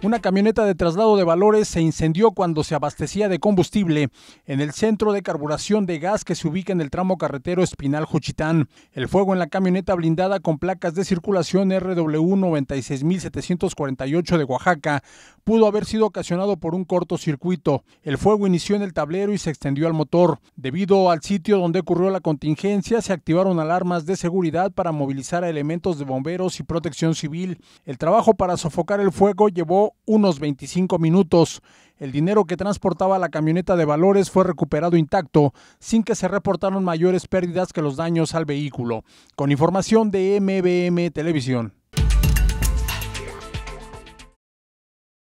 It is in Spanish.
Una camioneta de traslado de valores se incendió cuando se abastecía de combustible en el centro de carburación de gas que se ubica en el tramo carretero Espinal Juchitán. El fuego en la camioneta blindada con placas de circulación RW 96748 de Oaxaca pudo haber sido ocasionado por un cortocircuito. El fuego inició en el tablero y se extendió al motor. Debido al sitio donde ocurrió la contingencia, se activaron alarmas de seguridad para movilizar a elementos de bomberos y protección civil. El trabajo para sofocar el fuego llevó unos 25 minutos. El dinero que transportaba la camioneta de valores fue recuperado intacto, sin que se reportaron mayores pérdidas que los daños al vehículo. Con información de MBM Televisión.